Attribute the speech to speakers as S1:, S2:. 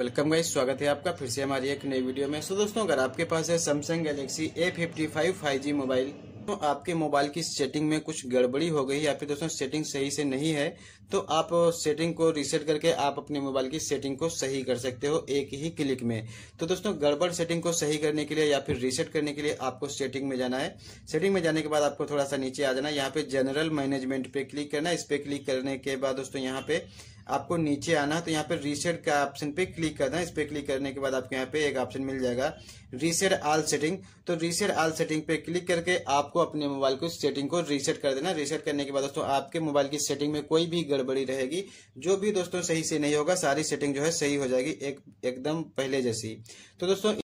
S1: welcome guys स्वागत है आपका फिर से हमारी एक नई वीडियो में सो दोस्तों अगर आपके पास है Samsung Galaxy A fifty five five G mobile तो आपके मोबाइल की सेटिंग में कुछ गड़बड़ी हो गई या फिर दोस्तों सेटिंग सही से नहीं है तो आप सेटिंग को रीसेट करके आप अपने मोबाइल की सेटिंग को सही कर सकते हो एक ही क्लिक में तो दोस्तों गड़बड़ सेटिंग को सही करने के लिए या फिर रीसेट करने के लिए आपको सेटिंग में जाना है सेटिंग में जाने के बाद आपको थोड़ा सा नीचे आ जाना यहाँ पे जनरल मैनेजमेंट पे क्लिक करना इस पे क्लिक करने के बाद दोस्तों यहाँ पे आपको नीचे आना है तो यहाँ पे रीसेट का ऑप्शन पे क्लिक करना है इस पर क्लिक करने के बाद आपको यहाँ पे एक ऑप्शन मिल जाएगा रीसेट आल सेटिंग तो रीसेट आल सेटिंग पे क्लिक करके आपको अपने मोबाइल को सेटिंग को रीसेट कर देना रीसेट करने के बाद दोस्तों आपके मोबाइल की सेटिंग में कोई भी गड़बड़ी रहेगी जो भी दोस्तों सही से नहीं होगा सारी सेटिंग जो है सही हो जाएगी एक एकदम पहले जैसी तो दोस्तों